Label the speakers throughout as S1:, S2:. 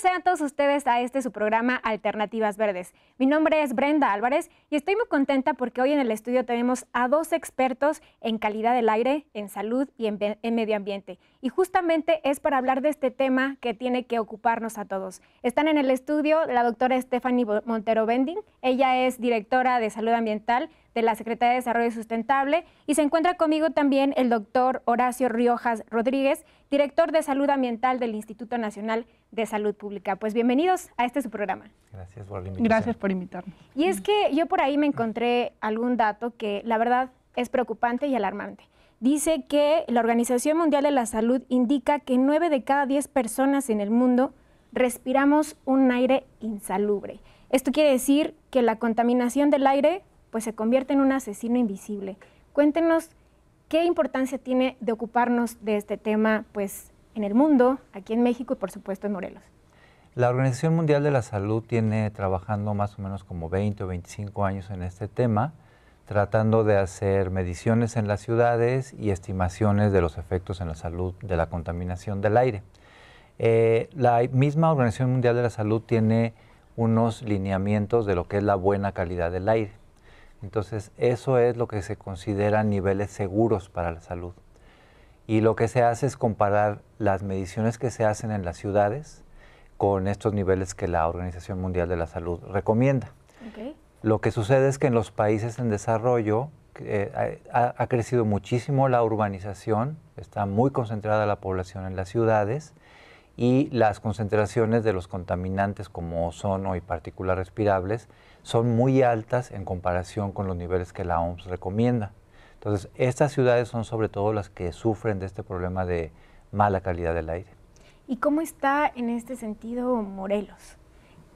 S1: sean todos ustedes a este su programa Alternativas Verdes. Mi nombre es Brenda Álvarez y estoy muy contenta porque hoy en el estudio tenemos a dos expertos en calidad del aire, en salud y en, medio ambiente. Y justamente es para hablar de este tema que tiene que ocuparnos a todos. Están en el estudio la doctora Stephanie Montero Bending. Ella es directora de salud ambiental de la Secretaría de Desarrollo Sustentable. Y se encuentra conmigo también el doctor Horacio Riojas Rodríguez, director de Salud Ambiental del Instituto Nacional de Salud Pública. Pues bienvenidos a este su programa.
S2: Gracias por invitarme. Gracias por invitarme.
S1: Y es que yo por ahí me encontré algún dato que la verdad es preocupante y alarmante. Dice que la Organización Mundial de la Salud indica que 9 de cada 10 personas en el mundo respiramos un aire insalubre. Esto quiere decir que la contaminación del aire pues se convierte en un asesino invisible. Cuéntenos qué importancia tiene de ocuparnos de este tema pues en el mundo, aquí en México y por supuesto en Morelos.
S3: La Organización Mundial de la Salud tiene trabajando más o menos como 20 o 25 años en este tema, tratando de hacer mediciones en las ciudades y estimaciones de los efectos en la salud de la contaminación del aire. Eh, la misma Organización Mundial de la Salud tiene unos lineamientos de lo que es la buena calidad del aire. Entonces, eso es lo que se consideran niveles seguros para la salud. Y lo que se hace es comparar las mediciones que se hacen en las ciudades con estos niveles que la Organización Mundial de la Salud recomienda. Lo que sucede es que en los países en desarrollo eh, ha, ha, crecido muchísimo la urbanización, está muy concentrada la población en las ciudades y las concentraciones de los contaminantes como ozono y partículas respirables son muy altas en comparación con los niveles que la OMS recomienda. Entonces, estas ciudades son sobre todo las que sufren de este problema de mala calidad del aire.
S1: ¿Y cómo está en este sentido Morelos?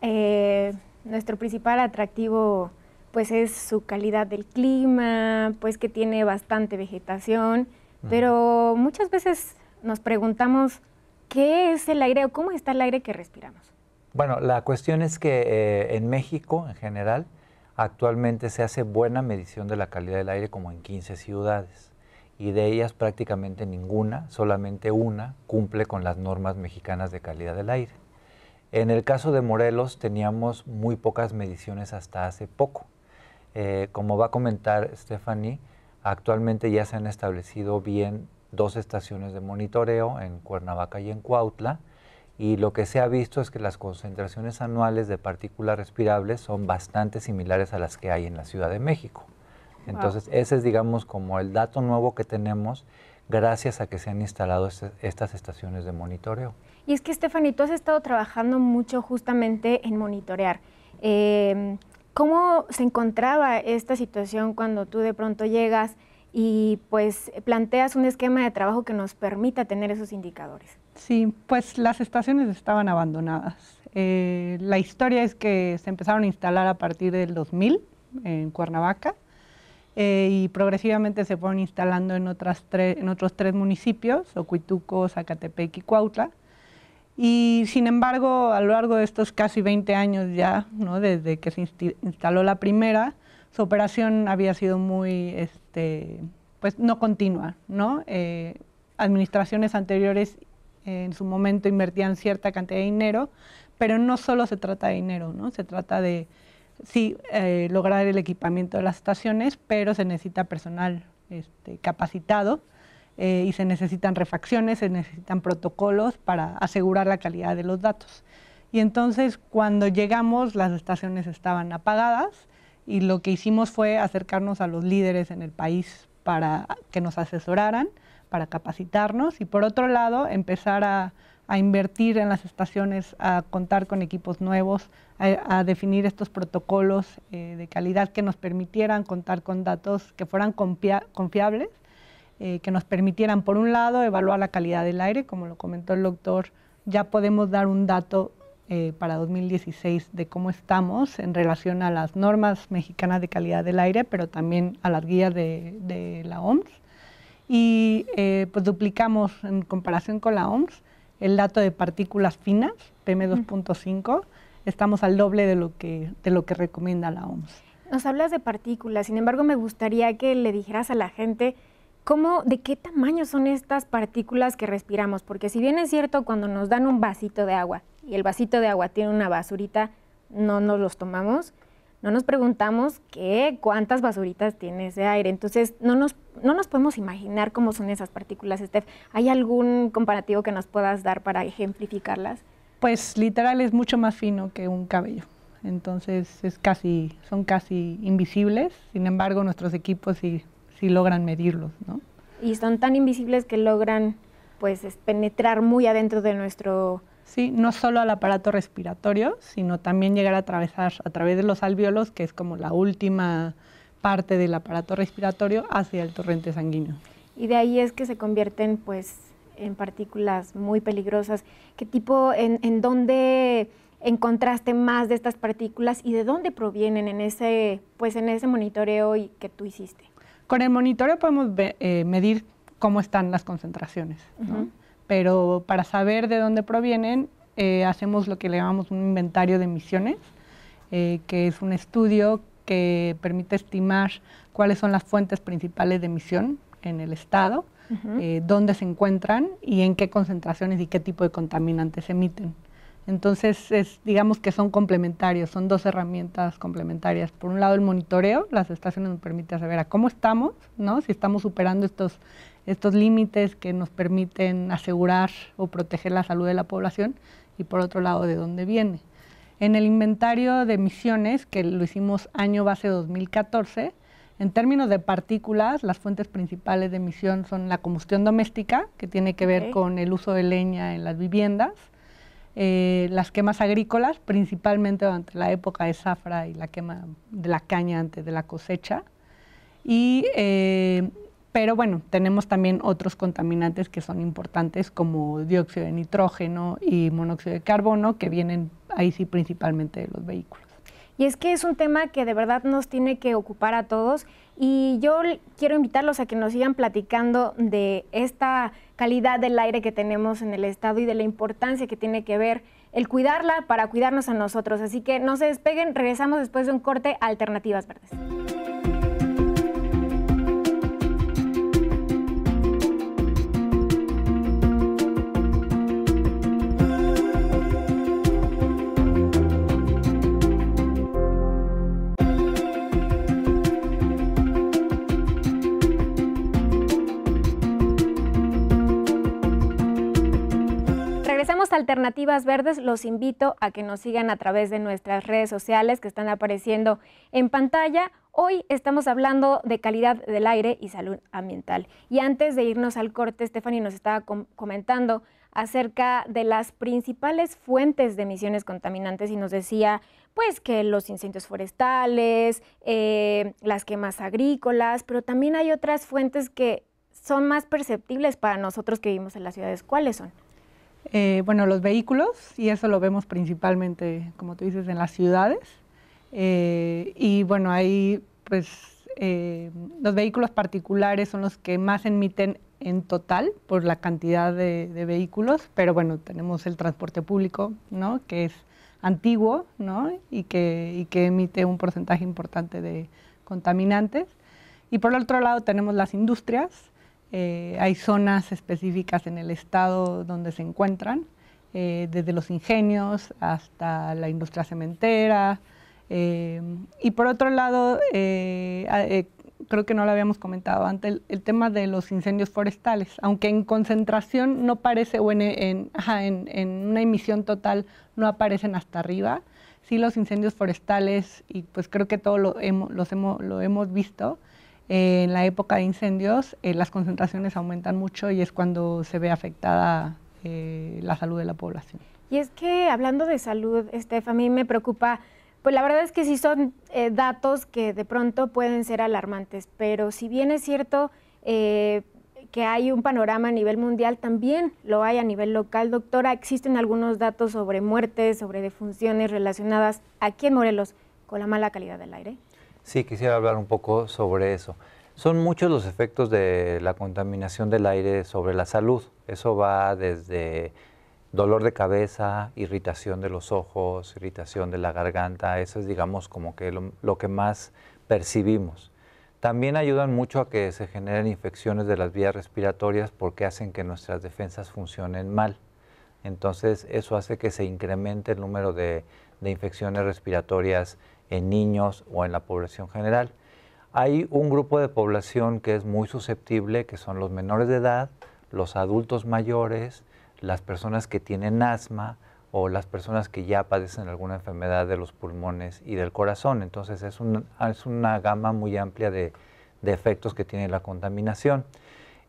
S1: Eh, nuestro principal atractivo pues es su calidad del clima, pues que tiene bastante vegetación, pero muchas veces nos preguntamos qué es el aire o cómo está el aire que respiramos.
S3: Bueno, la cuestión es que eh, en México, en general, actualmente se hace buena medición de la calidad del aire como en 15 ciudades y de ellas prácticamente ninguna, solamente una, cumple con las normas mexicanas de calidad del aire. En el caso de Morelos teníamos muy pocas mediciones hasta hace poco. Eh, como va a comentar Stephanie, actualmente ya se han establecido bien dos estaciones de monitoreo en Cuernavaca y en Cuautla, y lo que se ha visto es que las concentraciones anuales de partículas respirables son bastante similares a las que hay en la Ciudad de México. Entonces, ese es, digamos, como el dato nuevo que tenemos gracias a que se han instalado este, estas estaciones de monitoreo.
S1: Y es que, Stephanie, tú has estado trabajando mucho justamente en monitorear. Em, ¿Cómo se encontraba esta situación cuando tú de pronto llegas y pues planteas un esquema de trabajo que nos permita tener esos indicadores?
S2: Sí, pues las estaciones estaban abandonadas. Eh, la historia es que se empezaron a instalar a partir del 2000 en Cuernavaca eh, y progresivamente se fueron instalando en, otros tres municipios, Ocuituco, Zacatepec y Cuautla. Y sin embargo, a lo largo de estos casi 20 años ya, desde que se instaló la primera, su operación había sido muy, este, pues no continua, ¿no? Eh, administraciones anteriores en su momento invertían cierta cantidad de dinero, pero no solo se trata de dinero, ¿no? Se trata de, sí, eh, lograr el equipamiento de las estaciones, pero se necesita personal este, capacitado eh, y se necesitan refacciones, se necesitan protocolos para asegurar la calidad de los datos. Y entonces cuando llegamos las estaciones estaban apagadas y lo que hicimos fue acercarnos a los líderes en el país para que nos asesoraran para capacitarnos y por otro lado empezar a, invertir en las estaciones, a contar con equipos nuevos, a, definir estos protocolos eh, de calidad que nos permitieran contar con datos que fueran confiables, eh, que nos permitieran, por un lado, evaluar la calidad del aire, como lo comentó el doctor, ya podemos dar un dato eh, para 2016 de cómo estamos en relación a las normas mexicanas de calidad del aire, pero también a las guías de la OMS y eh, pues duplicamos en comparación con la OMS el dato de partículas finas, PM2.5, estamos al doble de lo, que, de lo que recomienda la OMS.
S1: Nos hablas de partículas, sin embargo me gustaría que le dijeras a la gente de qué tamaño son estas partículas que respiramos, porque si bien es cierto cuando nos dan un vasito de agua y el vasito de agua tiene una basurita, no nos los tomamos, no nos preguntamos qué, cuántas basuritas tiene ese aire. Entonces, no nos, no nos podemos imaginar cómo son esas partículas, Steph. ¿Hay algún comparativo que nos puedas dar para ejemplificarlas?
S2: Pues literal es mucho más fino que un cabello. Entonces es casi, son casi invisibles, sin embargo nuestros equipos sí, sí logran medirlos, ¿no?
S1: Y son tan invisibles que logran pues penetrar muy adentro de nuestro
S2: ¿sí? no solo al aparato respiratorio, sino también llegar a atravesar a través de los alvéolos, que es como la última parte del aparato respiratorio, hacia el torrente sanguíneo.
S1: Y de ahí es que se convierten pues, en partículas muy peligrosas. ¿Qué tipo, en, dónde encontraste más de estas partículas y de dónde provienen en ese, pues, en ese monitoreo que tú hiciste?
S2: Con el monitoreo podemos eh, medir cómo están las concentraciones pero para saber de dónde provienen eh, hacemos lo que le llamamos un inventario de emisiones, eh, que es un estudio que permite estimar cuáles son las fuentes principales de emisión en el estado, eh, dónde se encuentran y en qué concentraciones y qué tipo de contaminantes emiten. Entonces, es, digamos que son complementarios, son dos herramientas complementarias. Por un lado, el monitoreo, las estaciones nos permiten saber a cómo estamos, ¿no? si estamos superando estos estos límites que nos permiten asegurar o proteger la salud de la población y por otro lado de dónde viene. En el inventario de emisiones, que lo hicimos año base 2014, en términos de partículas, las fuentes principales de emisión son la combustión doméstica, que tiene que ver con el uso de leña en las viviendas, eh, las quemas agrícolas, principalmente durante la época de zafra y la quema de la caña antes de la cosecha, y eh, pero bueno, tenemos también otros contaminantes que son importantes como dióxido de nitrógeno y monóxido de carbono que vienen ahí sí principalmente de los vehículos.
S1: Y es que es un tema que de verdad nos tiene que ocupar a todos y yo quiero invitarlos a que nos sigan platicando de esta calidad del aire que tenemos en el estado y de la importancia que tiene que ver el cuidarla para cuidarnos a nosotros. Así que no se despeguen, regresamos después de un corte a Alternativas Verdes. alternativas verdes, los invito a que nos sigan a través de nuestras redes sociales que están apareciendo en pantalla. Hoy estamos hablando de calidad del aire y salud ambiental. Y antes de irnos al corte, Stephanie nos estaba comentando acerca de las principales fuentes de emisiones contaminantes y nos decía pues que los incendios forestales, eh, las quemas agrícolas, pero también hay otras fuentes que son más perceptibles para nosotros que vivimos en las ciudades. ¿Cuáles son?
S2: Eh, bueno, los vehículos, y eso lo vemos principalmente, como tú dices, en las ciudades. Eh, y bueno, ahí pues eh, los vehículos particulares son los que más emiten en total por la cantidad de, vehículos, pero bueno, tenemos el transporte público, ¿no? Que es antiguo, ¿no? Y que, y que emite un porcentaje importante de contaminantes. Y por el otro lado tenemos las industrias, eh, hay zonas específicas en el estado donde se encuentran, eh, desde los ingenios hasta la industria cementera. Eh, y por otro lado, creo que no lo habíamos comentado antes, el, tema de los incendios forestales, aunque en concentración no parece, o en, una emisión total no aparecen hasta arriba, sí los incendios forestales, y pues creo que todos lo hemos, lo hemos visto, en la época de incendios eh, las concentraciones aumentan mucho y es cuando se ve afectada eh, la salud de la población.
S1: Y es que hablando de salud, Estef, a mí me preocupa, pues la verdad es que sí son eh, datos que de pronto pueden ser alarmantes, pero si bien es cierto que hay un panorama a nivel mundial, también lo hay a nivel local. Doctora, existen algunos datos sobre muertes, sobre defunciones relacionadas aquí en Morelos con la mala calidad del aire.
S3: Sí, quisiera hablar un poco sobre eso. Son muchos los efectos de la contaminación del aire sobre la salud. Eso va desde dolor de cabeza, irritación de los ojos, irritación de la garganta. Eso es, digamos, como que lo, que más percibimos. También ayudan mucho a que se generen infecciones de las vías respiratorias porque hacen que nuestras defensas funcionen mal. Entonces, eso hace que se incremente el número de infecciones respiratorias en niños o en la población general. Hay un grupo de población que es muy susceptible, que son los menores de edad, los adultos mayores, las personas que tienen asma o las personas que ya padecen alguna enfermedad de los pulmones y del corazón. Entonces es, es una gama muy amplia de, efectos que tiene la contaminación.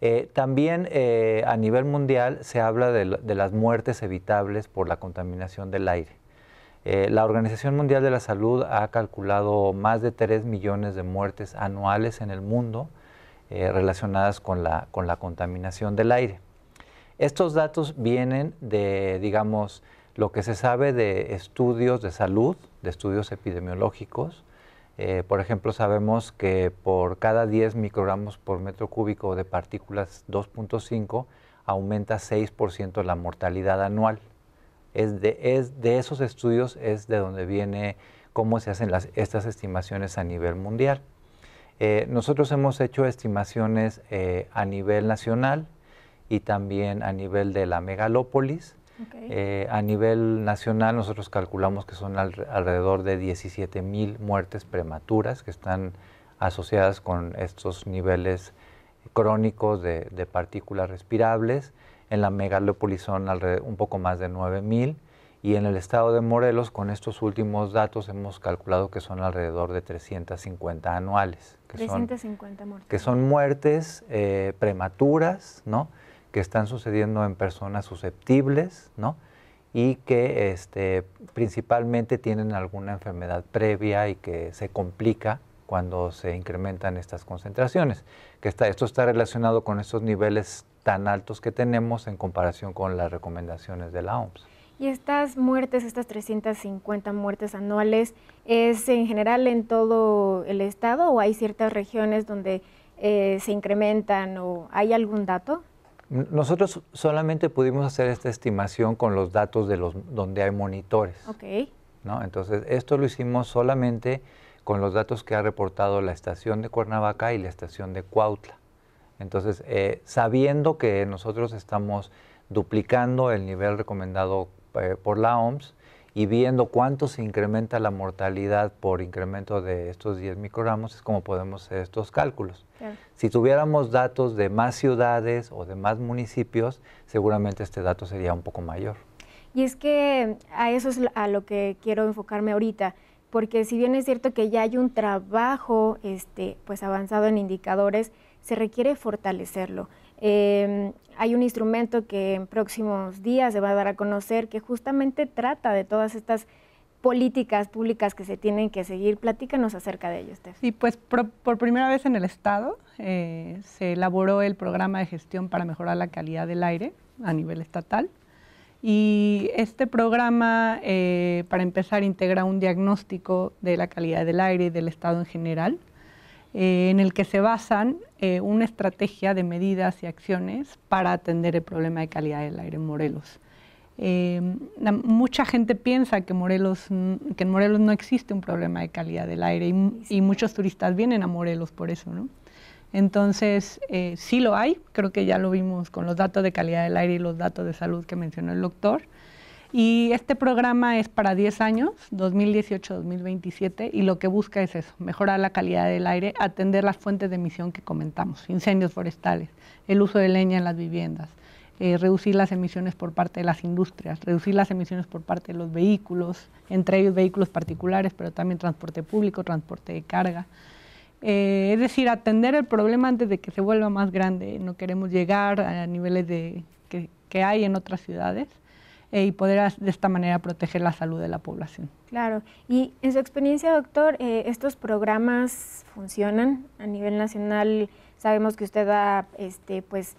S3: Eh, también eh, a nivel mundial se habla de las muertes evitables por la contaminación del aire. Eh, la Organización Mundial de la Salud ha calculado más de 3 millones de muertes anuales en el mundo eh, relacionadas con la, contaminación del aire. Estos datos vienen de, digamos, lo que se sabe de estudios de salud, de estudios epidemiológicos. Eh, por ejemplo, sabemos que por cada 10 microgramos por metro cúbico de partículas 2.5 aumenta 6% la mortalidad anual es de, esos estudios es de donde viene cómo se hacen estas estimaciones a nivel mundial. Eh, nosotros hemos hecho estimaciones eh, a nivel nacional y también a nivel de la megalópolis. Eh, a nivel nacional nosotros calculamos que son alrededor de 17 mil muertes prematuras que están asociadas con estos niveles crónicos de partículas respirables en la megalópolis son un poco más de 9.000 y en el estado de Morelos, con estos últimos datos, hemos calculado que son alrededor de 350 anuales. Que 350 muertes. Que son muertes eh, prematuras, ¿no? Que están sucediendo en personas susceptibles, ¿no? Y que este, principalmente tienen alguna enfermedad previa y que se complica cuando se incrementan estas concentraciones. Que esto está relacionado con estos niveles tan altos que tenemos en comparación con las recomendaciones de la OMS.
S1: Y estas muertes, estas 350 muertes anuales, ¿es en general en todo el estado o hay ciertas regiones donde eh, se incrementan o hay algún dato?
S3: Nosotros solamente pudimos hacer esta estimación con los datos de los donde hay monitores. Ok. ¿no? Entonces, esto lo hicimos solamente con los datos que ha reportado la estación de Cuernavaca y la estación de Cuautla. Entonces, eh, sabiendo que nosotros estamos duplicando el nivel recomendado eh, por la OMS y viendo cuánto se incrementa la mortalidad por incremento de estos 10 microgramos, es como podemos hacer estos cálculos. Si tuviéramos datos de más ciudades o de más municipios, seguramente este dato sería un poco mayor.
S1: Y es que a eso es a lo que quiero enfocarme ahorita porque si bien es cierto que ya hay un trabajo este, pues avanzado en indicadores, se requiere fortalecerlo. Em, hay un instrumento que en próximos días se va a dar a conocer que justamente trata de todas estas políticas públicas que se tienen que seguir. Platícanos acerca de ello Steph.
S2: Sí, pues por, primera vez en el Estado eh, se elaboró el programa de gestión para mejorar la calidad del aire a nivel estatal. Y este programa, eh, para empezar, integra un diagnóstico de la calidad del aire y del estado en general, eh, en el que se basan eh, una estrategia de medidas y acciones para atender el problema de calidad del aire en Morelos. Eh, mucha gente piensa que, Morelos, que en Morelos no existe un problema de calidad del aire y, muchos turistas vienen a Morelos por eso, ¿no? Entonces, sí lo hay, creo que ya lo vimos con los datos de calidad del aire y los datos de salud que mencionó el doctor. Y este programa es para 10 años, 2018-2027, y lo que busca es eso, mejorar la calidad del aire, atender las fuentes de emisión que comentamos, incendios forestales, el uso de leña en las viviendas, eh, reducir las emisiones por parte de las industrias, reducir las emisiones por parte de los vehículos, entre ellos vehículos particulares, pero también transporte público, transporte de carga. Eh, es decir, atender el problema antes de que se vuelva más grande. No queremos llegar a niveles de, que hay en otras ciudades. Eh, y poder de esta manera proteger la salud de la población.
S1: Claro, y en su experiencia, doctor, eh, ¿estos programas funcionan a nivel nacional? Sabemos que usted ha este, pues,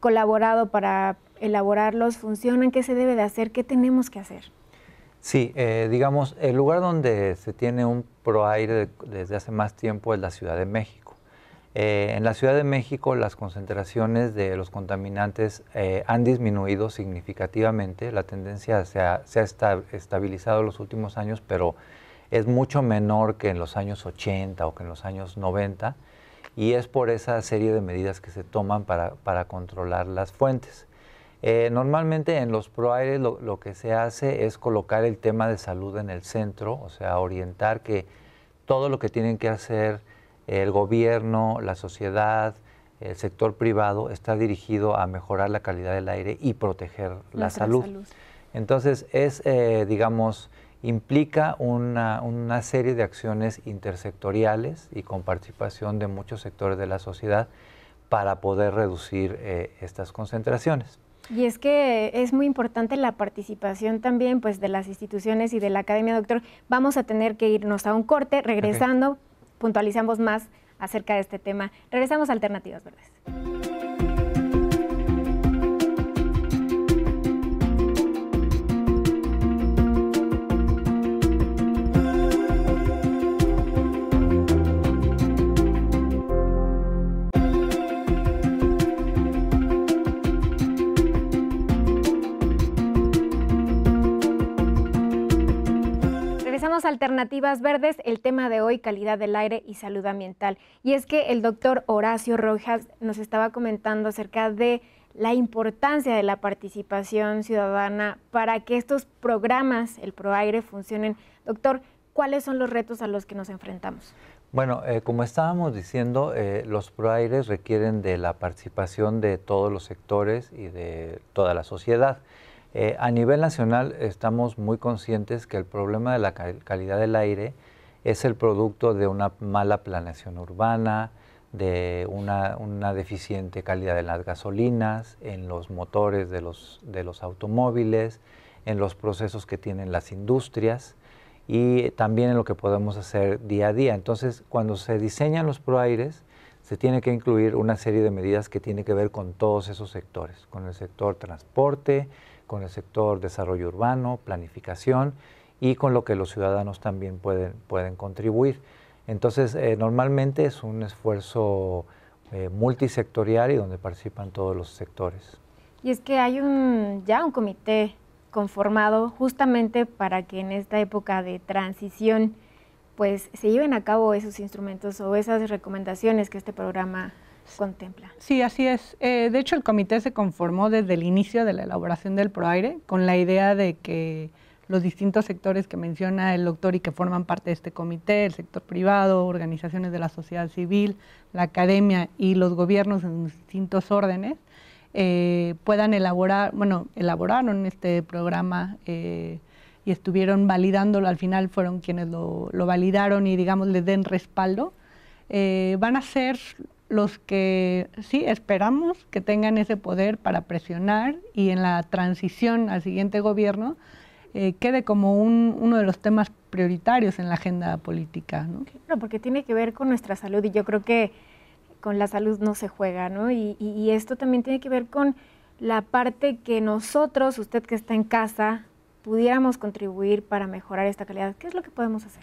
S1: colaborado para elaborarlos, ¿funcionan? ¿Qué se debe de hacer? ¿Qué tenemos que hacer?
S3: Sí, eh, digamos, el lugar donde se tiene un PROAIRE desde hace más tiempo es la Ciudad de México. Eh, en la Ciudad de México las concentraciones de los contaminantes eh, han disminuido significativamente, la tendencia se ha, estabilizado en los últimos años, pero es mucho menor que en los años 80 o que en los años 90 y es por esa serie de medidas que se toman para, controlar las fuentes. Eh, normalmente en los ProAires lo que se hace es colocar el tema de salud en el centro, o sea, orientar que todo lo que tienen que hacer el gobierno, la sociedad, el sector privado está dirigido a mejorar la calidad del aire y proteger la salud. Entonces, es, eh, digamos, implica una, serie de acciones intersectoriales y con participación de muchos sectores de la sociedad para poder reducir eh, estas concentraciones.
S1: Y es que es muy importante la participación también pues, de las instituciones y de la academia, doctor. Vamos a tener que irnos a un corte. Regresando, puntualizamos más acerca de este tema. Regresamos a Alternativas Verdes. Alternativas Verdes, el tema de hoy, calidad del aire y salud ambiental. Y es que el doctor Horacio Rojas nos estaba comentando acerca de la importancia de la participación ciudadana para que estos programas, el ProAire, funcionen. Doctor, ¿cuáles son los retos a los que nos enfrentamos?
S3: Bueno, eh, como estábamos diciendo, eh, los ProAires requieren de la participación de todos los sectores y de toda la sociedad. Eh, a nivel nacional estamos muy conscientes que el problema de la calidad del aire es el producto de una mala planeación urbana, de una, deficiente calidad de las gasolinas, en los motores de los, automóviles, en los procesos que tienen las industrias y también en lo que podemos hacer día a día. Entonces, cuando se diseñan los proaires, se tiene que incluir una serie de medidas que tiene que ver con todos esos sectores, con el sector transporte, con el sector desarrollo urbano, planificación y con lo que los ciudadanos también pueden, pueden contribuir. Entonces, eh, normalmente es un esfuerzo eh, multisectorial y donde participan todos los sectores.
S1: Y es que hay un, ya un comité conformado justamente para que en esta época de transición pues se lleven a cabo esos instrumentos o esas recomendaciones que este programa contempla.
S2: Sí, así es. Eh, de hecho, el comité se conformó desde el inicio de la elaboración del PROAIRE con la idea de que los distintos sectores que menciona el doctor y que forman parte de este comité, el sector privado, organizaciones de la sociedad civil, la academia y los gobiernos en distintos órdenes, eh, puedan elaborar, bueno, elaboraron este programa eh, y estuvieron validándolo, al final fueron quienes lo, validaron y digamos les den respaldo. van a ser los que sí esperamos que tengan ese poder para presionar y en la transición al siguiente gobierno eh, quede como uno de los temas prioritarios en la agenda política. ¿no?
S1: porque tiene que ver con nuestra salud y yo creo que con la salud no se juega, ¿no? y esto también tiene que ver con la parte que nosotros, usted que está en casa, pudiéramos contribuir para mejorar esta calidad. ¿Qué es lo que podemos hacer?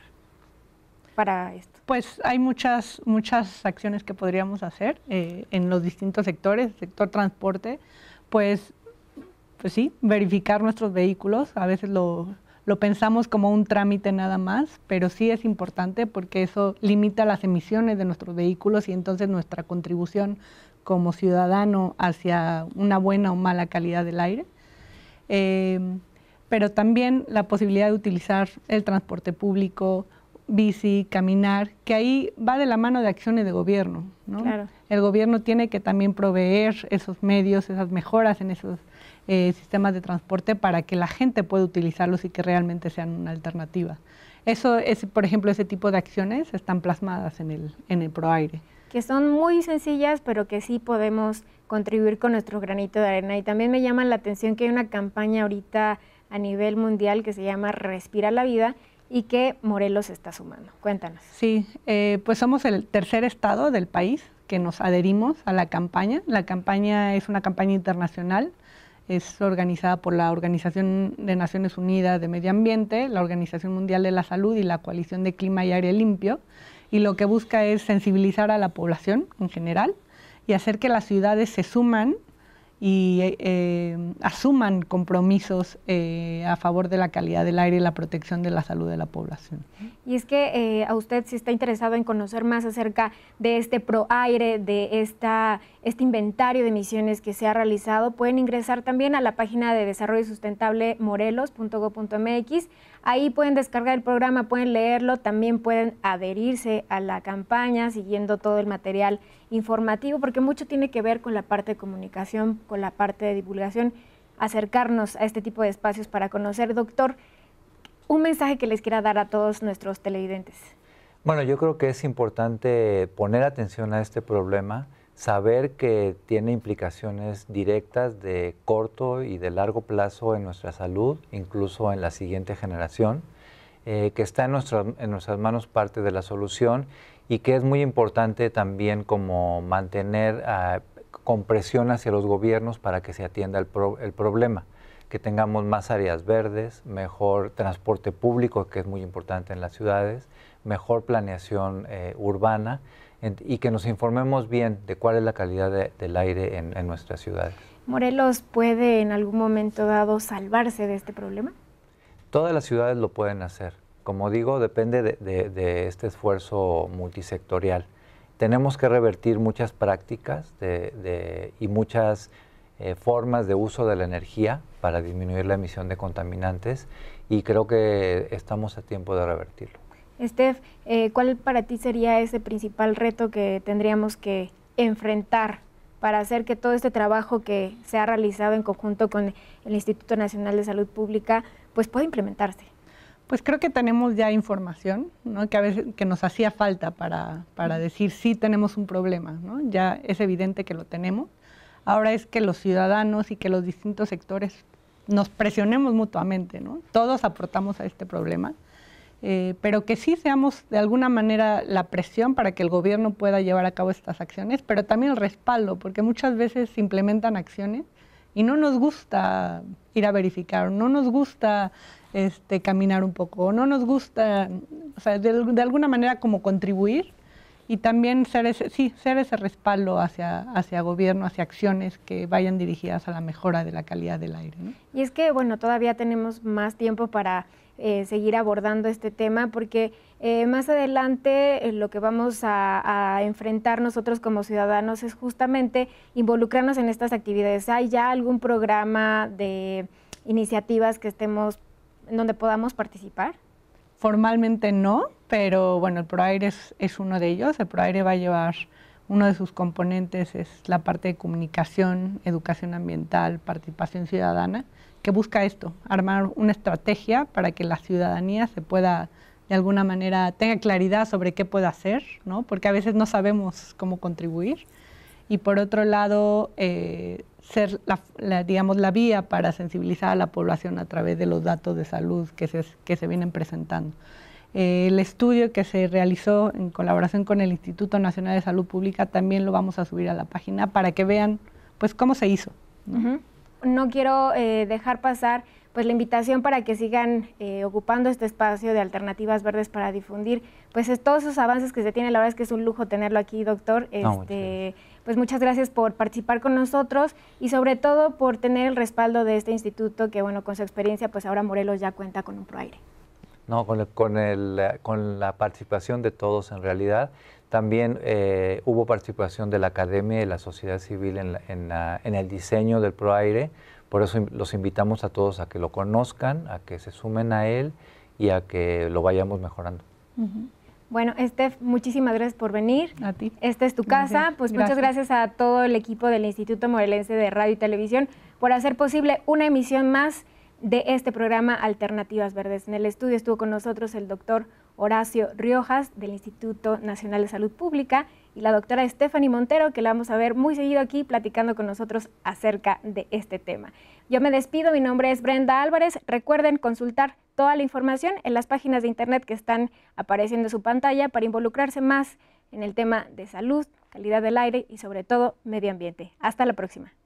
S2: para esto? Pues hay muchas, muchas acciones que podríamos hacer eh, en los distintos sectores, sector transporte, pues, pues sí, verificar nuestros vehículos, a veces lo, lo pensamos como un trámite nada más, pero sí es importante porque eso limita las emisiones de nuestros vehículos y entonces nuestra contribución como ciudadano hacia una buena o mala calidad del aire. Eh, pero también la posibilidad de utilizar el transporte público, bici, caminar, que ahí va de la mano de acciones de gobierno. El gobierno tiene que también proveer esos medios, esas mejoras en esos eh, sistemas de transporte para que la gente pueda utilizarlos y que realmente sean una alternativa. Eso es, por ejemplo, ese tipo de acciones están plasmadas en el, en el ProAire.
S1: Que son muy sencillas, pero que sí podemos contribuir con nuestro granito de arena. Y también me llama la atención que hay una campaña ahorita a nivel mundial que se llama Respira la Vida, y qué Morelos está sumando.
S2: Cuéntanos. Sí, eh, pues somos el tercer estado del país que nos adherimos a la campaña. La campaña es una campaña internacional, es organizada por la Organización de Naciones Unidas de Medio Ambiente, la Organización Mundial de la Salud y la Coalición de Clima y Aire Limpio, y lo que busca es sensibilizar a la población en general y hacer que las ciudades se suman y eh, asuman compromisos eh, a favor de la calidad del aire y la protección de la salud de la población.
S1: Y es que eh, a usted si está interesado en conocer más acerca de este ProAire, de esta, este inventario de emisiones que se ha realizado, pueden ingresar también a la página de desarrollo sustentable morelos.go.mx. Ahí pueden descargar el programa, pueden leerlo, también pueden adherirse a la campaña siguiendo todo el material informativo, porque mucho tiene que ver con la parte de comunicación, con la parte de divulgación, acercarnos a este tipo de espacios para conocer. Doctor, un mensaje que les quiera dar a todos nuestros televidentes.
S3: Bueno, yo creo que es importante poner atención a este problema saber que tiene implicaciones directas de corto y de largo plazo en nuestra salud, incluso en la siguiente generación, eh, que está en, nuestras manos parte de la solución y que es muy importante también como mantener ah, compresión hacia los gobiernos para que se atienda el, problema que tengamos más áreas verdes, mejor transporte público, que es muy importante en las ciudades, mejor planeación eh, urbana y que nos informemos bien de cuál es la calidad del aire en, nuestras ciudades.
S1: ¿Morelos puede en algún momento dado salvarse de este problema?
S3: Todas las ciudades lo pueden hacer. Como digo, depende de, este esfuerzo multisectorial. Tenemos que revertir muchas prácticas y muchas eh, formas de uso de la energía para disminuir la emisión de contaminantes y creo que estamos a tiempo de revertirlo.
S1: Steph, eh, ¿cuál para ti sería ese principal reto que tendríamos que enfrentar para hacer que todo este trabajo que se ha realizado en conjunto con el Instituto
S2: Nacional de Salud Pública pues pueda implementarse? Pues creo que tenemos ya información ¿no? que, a veces, que nos hacía falta para, para decir sí tenemos un problema. Ya es evidente que lo tenemos. Ahora es que los ciudadanos y que los distintos sectores nos presionemos mutuamente. Todos aportamos a este problema. Eh, pero que sí seamos de alguna manera la presión para que el gobierno pueda llevar a cabo estas acciones, pero también el respaldo, porque muchas veces se implementan acciones y no nos gusta ir a verificar, no nos gusta este, caminar un poco, no nos gusta, o sea, de alguna manera como contribuir y también ser ese, sí, ser ese respaldo hacia, hacia gobierno, hacia acciones que vayan dirigidas a la mejora de la calidad del aire. Y
S1: es que, bueno, todavía tenemos más tiempo para eh, seguir abordando este tema porque eh, más adelante eh, lo que vamos a, a, enfrentar nosotros como ciudadanos es justamente involucrarnos en estas actividades. ¿Hay ya algún programa de iniciativas que estemos, en donde podamos participar?
S2: Formalmente no, pero bueno, el ProAire es, uno de ellos. El ProAire va a llevar uno de sus componentes es la parte de comunicación, educación ambiental, participación ciudadana, que busca esto, armar una estrategia para que la ciudadanía se pueda, de alguna manera, tenga claridad sobre qué puede hacer, ¿no? porque a veces no sabemos cómo contribuir. Y por otro lado, eh, ser, la, digamos, la vía para sensibilizar a la población a través de los datos de salud que se, que se vienen presentando. Eh, el estudio que se realizó en colaboración con el Instituto Nacional de Salud Pública también lo vamos a subir a la página para que vean pues cómo se hizo.
S1: No, quiero eh, dejar pasar pues la invitación para que sigan eh, ocupando este espacio de alternativas verdes para difundir pues es, todos esos avances que se tienen. La verdad es que es un lujo tenerlo aquí, doctor. Ah, este, pues muchas gracias por participar con nosotros y sobre todo por tener el respaldo de este instituto que, bueno, con su experiencia, pues ahora Morelos ya cuenta con un proaire.
S3: No, con, el, con, la participación de todos en realidad. También eh, hubo participación de la academia y de la sociedad civil en, en el diseño del ProAire. Por eso los invitamos a todos a que lo conozcan, a que se sumen a él y a que lo vayamos mejorando.
S1: Bueno, Steph, muchísimas gracias por venir. A ti. Esta es tu casa. Pues muchas gracias. gracias a todo el equipo del Instituto Morelense de Radio y Televisión por hacer posible una emisión más de este programa Alternativas Verdes. En el estudio estuvo con nosotros el doctor Horacio Riojas del Instituto Nacional de Salud Pública y la doctora Stephanie Montero, que la vamos a ver muy seguido aquí platicando con nosotros acerca de este tema. Yo me despido, mi nombre es Brenda Álvarez. Recuerden consultar toda la información en las páginas de internet que están apareciendo en su pantalla para involucrarse más en el tema de salud, calidad del aire y sobre todo medio ambiente. Hasta la próxima.